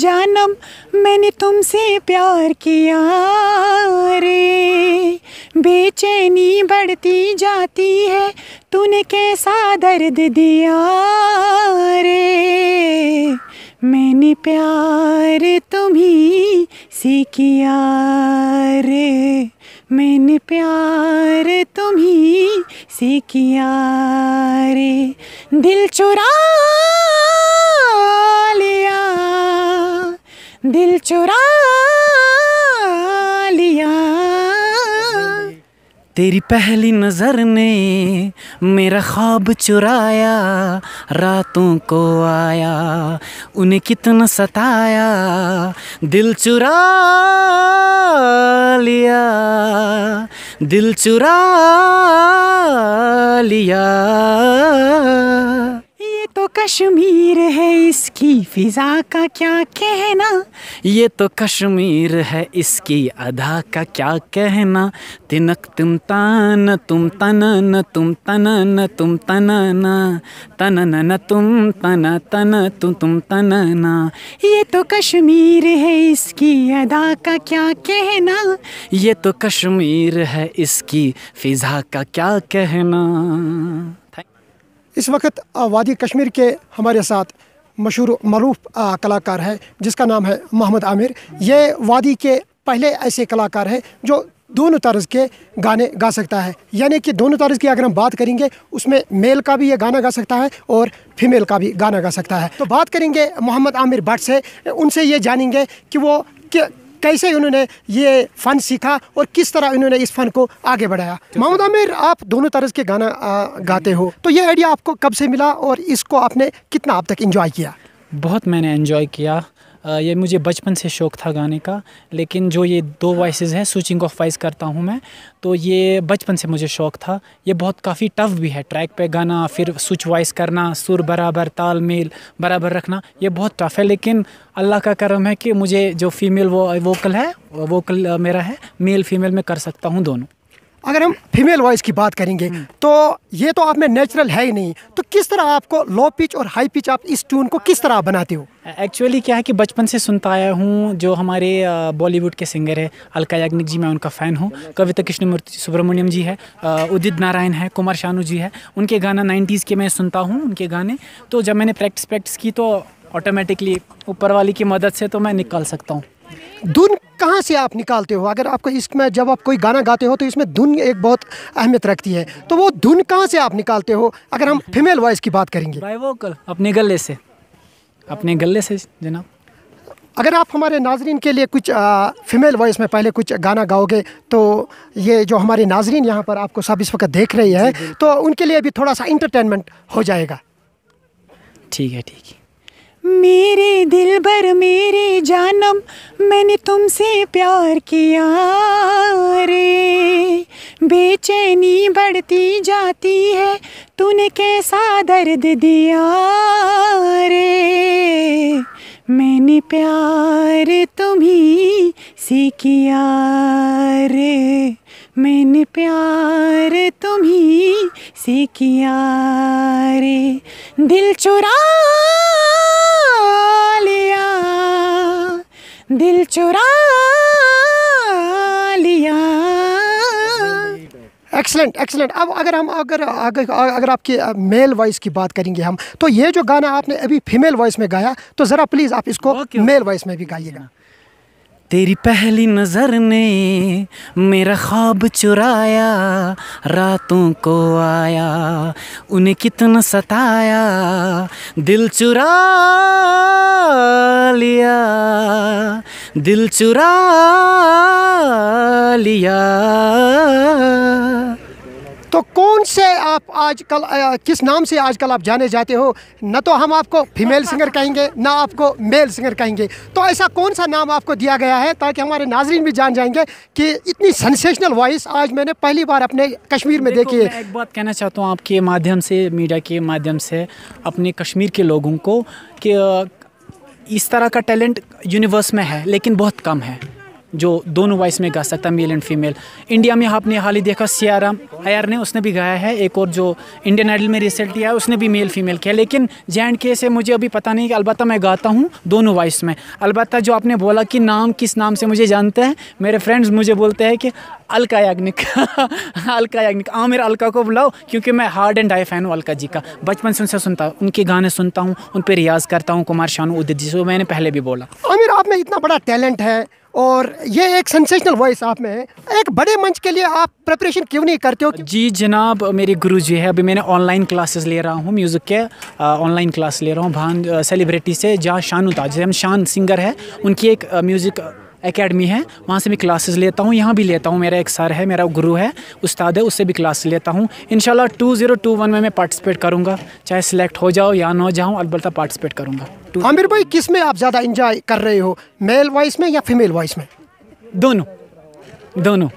जानम मैंने तुमसे प्यार किया रे बेचैनी बढ़ती जाती है तूने कैसा दर्द दिया रे मैंने प्यार तुम्ही से किया रे मैंने प्यार तुम्ही से किया रे दिल चुरा दिल चुरा लिया तेरी पहली नज़र ने मेरा ख्वाब चुराया रातों को आया उन्हें कितना सताया दिल चुरा लिया दिल चुरा लिया कश्मीर है इसकी फिजा का क्या कहना ये तो कश्मीर है इसकी अदा का क्या कहना तिनक तुम तान तुम तन न तुम तन न तुम तन न तन न न तुम तन तन तुम तुम तन न ये तो कश्मीर है इसकी अदा का क्या कहना ये तो कश्मीर है इसकी फिजा का क्या कहना इस वक्त वादी कश्मीर के हमारे साथ मशहूर मरूफ कलाकार है जिसका नाम है मोहम्मद आमिर ये वादी के पहले ऐसे कलाकार हैं जो दोनों तर्ज के गाने गा सकता है यानी कि दोनों तर्ज की अगर हम बात करेंगे उसमें मेल का भी ये गाना गा सकता है और फीमेल का भी गाना गा सकता है तो बात करेंगे मोहम्मद आमिर भट्ट से उनसे ये जानेंगे कि वो कैसे उन्होंने ये फ़न सीखा और किस तरह उन्होंने इस फ़न को आगे बढ़ाया मोहम्मद आमिर आप दोनों तरह के गाना आ, गाते हो तो ये आइडिया आपको कब से मिला और इसको आपने कितना आप तक इन्जॉय किया बहुत मैंने इन्जॉय किया ये मुझे बचपन से शौक़ था गाने का लेकिन जो ये दो वॉइसेस हाँ। हैं स्विचिंग ऑफ वॉइस करता हूँ मैं तो ये बचपन से मुझे शौक़ था ये बहुत काफ़ी टफ भी है ट्रैक पे गाना फिर स्विच वॉइस करना सुर बराबर तालमेल बराबर रखना ये बहुत टफ है लेकिन अल्लाह का करम है कि मुझे जो फीमेल वो वोकल है वोकल मेरा है मेल फीमेल में कर सकता हूँ दोनों अगर हम फीमेल वॉइस की बात करेंगे हम्म। तो ये तो आप में नेचुरल है ही नहीं तो किस तरह आपको लो पिच और हाई पिच आप इस ट्यून को किस तरह आप बनाते हो एक्चुअली क्या है कि बचपन से सुनता आया हूँ जो हमारे बॉलीवुड के सिंगर है अलका याग्निक जी मैं उनका फ़ैन हूँ कविता कृष्णमूर्ति सुब्रमण्यम जी है उदित नारायण है कुमार शानू जी है उनके गाना नाइन्टीज़ के मैं सुनता हूँ उनके गाने तो जब मैंने प्रैक्टिस प्रैक्टिस की तो ऑटोमेटिकली ऊपर वाली की मदद से तो मैं निकाल सकता हूँ धुन कहाँ से आप निकालते हो अगर आपको इसमें जब आप कोई गाना गाते हो तो इसमें धुन एक बहुत अहमियत रखती है तो वो धुन कहाँ से आप निकालते हो अगर हम फीमेल वॉइस की बात करेंगे वोकल अपने गले से अपने गले से जनाब अगर आप हमारे नाजरीन के लिए कुछ आ, फीमेल वॉइस में पहले कुछ गाना गाओगे तो ये जो हमारे नाजरीन यहाँ पर आपको सब इस वक्त देख रही है तो उनके लिए भी थोड़ा सा इंटरटेनमेंट हो जाएगा ठीक है ठीक है मेरे दिल भर मेरे जानम मैंने तुमसे प्यार किया रे बेचैनी बढ़ती जाती है तूने कैसा दर्द दिया रे मैंने प्यार तुम्ही से किया रे मैंने प्यार तुम्ही से किया रे दिल चुरा दिल चुरा लिया एक्सलेंट एक्सलेंट अब अगर हम अगर अगर, अगर आपकी मेल वॉइस की बात करेंगे हम तो ये जो गाना आपने अभी फीमेल वॉइस में गाया तो ज़रा प्लीज़ आप इसको मेल वॉइस में भी गाइएगा तेरी पहली नज़र ने मेरा ख्वाब चुराया रातों को आया उन्हें कितना सताया दिल चुरा लिया दिल चुरा लिया तो कौन से आप आजकल किस नाम से आजकल आप जाने जाते हो न तो हम आपको फीमेल सिंगर कहेंगे ना आपको मेल सिंगर कहेंगे तो ऐसा कौन सा नाम आपको दिया गया है ताकि हमारे नाजरीन भी जान जाएंगे कि इतनी सेंसेशनल वॉइस आज मैंने पहली बार अपने कश्मीर में देखी है एक बात कहना चाहता हूँ आपके माध्यम से मीडिया के माध्यम से अपने कश्मीर के लोगों को कि इस तरह का टैलेंट यूनिवर्स में है लेकिन बहुत कम है जो दोनों वॉइस में गा सकता है मेल एंड फीमेल इंडिया में आपने हाल ही देखा सियाराम अयर ने उसने भी गाया है एक और जो इंडियन आइडल में रिसेंट लिया है उसने भी मेल फीमेल किया लेकिन जे एंड के से मुझे अभी पता नहीं कि अलबत्त मैं गाता हूँ दोनों वॉइस में अलबत्त जो आपने बोला कि नाम किस नाम से मुझे जानते हैं मेरे फ्रेंड्स मुझे बोलते हैं कि अलका याग्निक अलका याग्निक आमिर हाँ, अलका को बुलाओ क्योंकि मैं हार्ड एंड डाई फैन हूँ अलका जी का बचपन से उनसे सुनता हूँ उनके गाने सुनता हूँ उन पर रियाज़ करता हूँ कुमार शानू उदित जी से मैंने पहले भी बोला आमिर आप में इतना बड़ा टैलेंट है और ये एक सेंसेशनल वॉइस आप में है एक बड़े मंच के लिए आप प्रिपरेशन क्यों नहीं करते हो क्यों? जी जनाब मेरे गुरु जी है अभी मैंने ऑनलाइन क्लासेस ले रहा हूँ म्यूज़िक के ऑनलाइन क्लास ले रहा हूँ भान सेलिब्रिटी से जहाँ शानू ताज हम शान सिंगर है उनकी एक म्यूज़िक एकेडमी है वहाँ से मैं क्लासेस लेता हूँ यहाँ भी लेता हूँ मेरा एक सर है मेरा गुरु है उस्ताद है उससे भी क्लास लेता हूँ इन शाला टू टू जीरो वन में मैं पार्टिसिपेट करूँगा चाहे सिलेक्ट हो जाओ या ना हो जाऊँ अलबत्त पार्टिसिपेट करूँगा आमिर भाई किस में आप ज़्यादा इंजॉय कर रहे हो मेल वॉइस में या फीमेल वॉइस में दोनों दोनों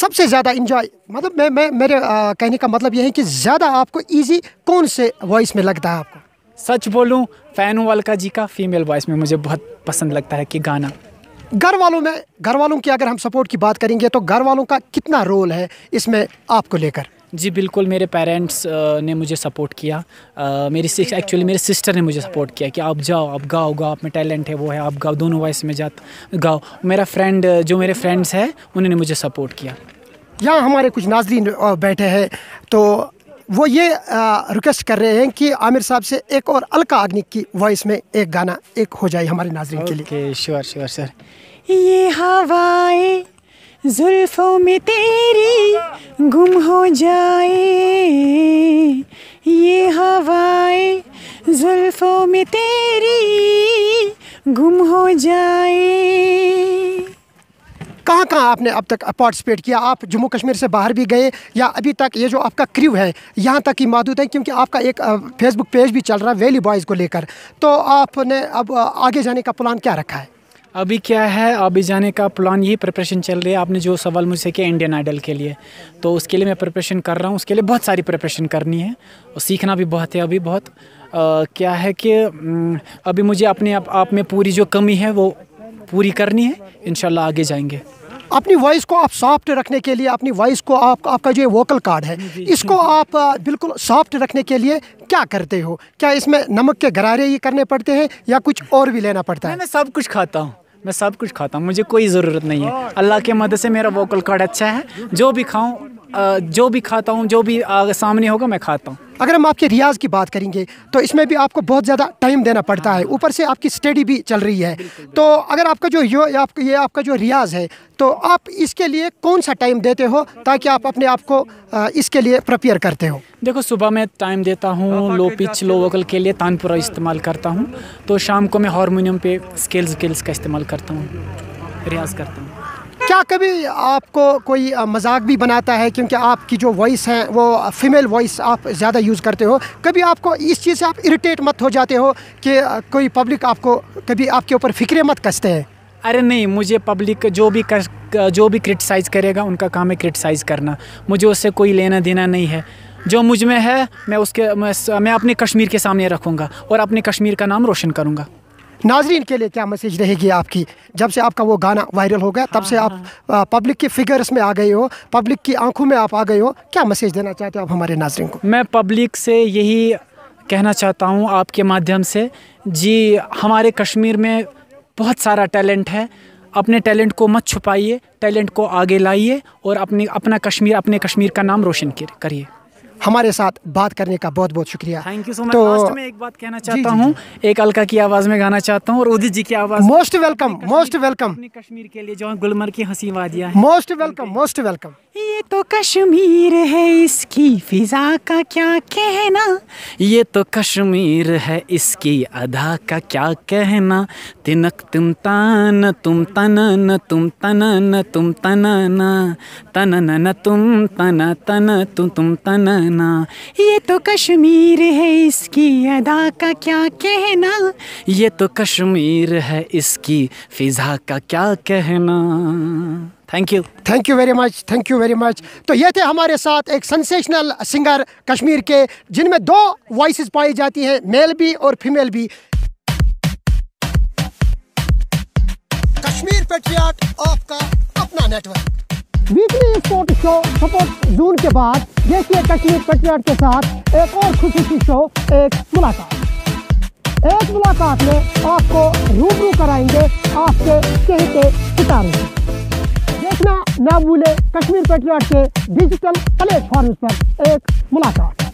सबसे ज़्यादा इंजॉय मतलब मैं मैं मेरे आ, कहने का मतलब यह है कि ज़्यादा आपको ईजी कौन से वॉइस में लगता है आपको सच बोलूँ फैन वालका जी का फीमेल वॉइस में मुझे बहुत पसंद लगता है कि गाना घर वालों में घर वालों की अगर हम सपोर्ट की बात करेंगे तो घर वालों का कितना रोल है इसमें आपको लेकर जी बिल्कुल मेरे पेरेंट्स ने मुझे सपोर्ट किया मेरी एक्चुअली मेरे सिस्टर ने मुझे सपोर्ट किया कि आप जाओ आप गाओ गाओ आप में टैलेंट है वो है आप गाओ दोनों वॉइस में जाओ गाओ मेरा फ्रेंड जो मेरे फ्रेंड्स हैं उन्होंने मुझे सपोर्ट किया यहाँ हमारे कुछ नाजरीन बैठे हैं तो वो ये रिक्वेस्ट कर रहे हैं कि आमिर साहब से एक और अलका आगनिक की वॉइस में एक गाना एक हो जाए हमारे नाजरन के लिए श्योर श्योर सर ये हवाए जुल्फों में तेरी गुम हो जाए ये हवाए जुल्फों में तेरी गुम हो जाए कहाँ कहाँ आपने अब तक पार्टिसिपेट किया आप जम्मू कश्मीर से बाहर भी गए या अभी तक ये जो आपका क्रू है यहाँ तक ही मौजूद है क्योंकि आपका एक फेसबुक पेज भी चल रहा है वैली बॉयज़ को लेकर तो आपने अब आगे जाने का प्लान क्या रखा है अभी क्या है अभी जाने का प्लान यही प्रिपरेशन चल रही है आपने जो सवाल मुझसे किया इंडियन आइडल के लिए तो उसके लिए मैं प्रिपरेशन कर रहा हूँ उसके लिए बहुत सारी प्रिपरेशन करनी है और सीखना भी बहुत है अभी बहुत आ, क्या है कि अभी मुझे अपने आप, आप में पूरी जो कमी है वो पूरी करनी है इन आगे जाएंगे अपनी वॉइस को आप सॉफ्ट रखने के लिए अपनी वॉइस को आप आपका जो वोकल कार्ड है इसको आप बिल्कुल सॉफ्ट रखने के लिए क्या करते हो क्या इसमें नमक के गरारे ही करने पड़ते हैं या कुछ और भी लेना पड़ता है मैं सब कुछ खाता हूँ मैं सब कुछ खाता हूँ मुझे कोई ज़रूरत नहीं है अल्लाह के मदद से मेरा वोकल कार्ड अच्छा है जो भी खाऊँ जो भी खाता हूँ जो भी सामने होगा मैं खाता हूँ अगर हम आपके रियाज की बात करेंगे तो इसमें भी आपको बहुत ज़्यादा टाइम देना पड़ता है ऊपर से आपकी स्टडी भी चल रही है तो अगर आपका जो यो आपका ये आपका जो रियाज है तो आप इसके लिए कौन सा टाइम देते हो ताकि आप अपने आप को इसके लिए प्रपेयर करते हो देखो सुबह मैं टाइम देता हूँ लो पिच लो वोकल के लिए तानपुरा इस्तेमाल करता हूँ तो शाम को मैं हारमोनियम पे स्केल्स स्केल्स का इस्तेमाल करता हूँ रियाज करता हूँ क्या कभी आपको कोई मजाक भी बनाता है क्योंकि आपकी जो वॉइस है वो फीमेल वॉइस आप ज़्यादा यूज़ करते हो कभी आपको इस चीज़ से आप इरिटेट मत हो जाते हो कि कोई पब्लिक आपको कभी आपके ऊपर फिक्रे मत कसते हैं अरे नहीं मुझे पब्लिक जो भी कर जो भी क्रिटिसाइज़ करेगा उनका काम है क्रिटिसाइज़ करना मुझे उससे कोई लेना देना नहीं है जो मुझ में है मैं उसके मैं, मैं अपने कश्मीर के सामने रखूँगा और अपने कश्मीर का नाम रोशन करूँगा नाजरीन के लिए क्या मैसेज रहेगी आपकी जब से आपका वो गाना वायरल हो गया तब से आप हाँ, हाँ। पब्लिक के फिगर्स में आ गए हो पब्लिक की आंखों में आप आ गए हो क्या मैसेज देना चाहते हो आप हमारे नाजरन को मैं पब्लिक से यही कहना चाहता हूँ आपके माध्यम से जी हमारे कश्मीर में बहुत सारा टैलेंट है अपने टैलेंट को मत छुपाइए टैलेंट को आगे लाइए और अपनी अपना कश्मीर अपने कश्मीर का नाम रोशन करिए हमारे साथ बात करने का बहुत बहुत शुक्रिया थैंक यू सो मच तो मैं एक बात कहना चाहता हूँ एक अलका की आवाज़ में गाना चाहता हूँ और उदित जी की आवाज़ most welcome most welcome Kashmir के लिए जो गुलमर की हंसी वादिया मोस्ट वेलकम मोस्ट वेलकम ये तो कश्मीर है इसकी फिजा का क्या कहना ये तो कश्मीर है इसकी अदा का क्या कहना तिनक तुम तान तुम तनन तुम तनन तुम तनन तनन तुम तन तन तुम तुम तनन जाना ये तो कश्मीर है इसकी अदा का क्या कहना ये तो कश्मीर है इसकी फिजा का क्या कहना thank you thank you very much thank you very much तो ये थे हमारे साथ एक सेंसेशनल सिंगर कश्मीर के जिनमें दो वॉइस पाई जाती हैं मेल भी और फीमेल भी कश्मीर पेट्रियाट आपका अपना network weekly sport show support जून के बाद देखिए कश्मीर पेट्रियाट के साथ एक और खुशी शो एक मुलाकात एक मुलाकात में आपको रूबरू कराएंगे आपके चेहरे के सितारे देखना ना भूले कश्मीर पेट्रियाट के डिजिटल प्लेटफॉर्म पर एक मुलाकात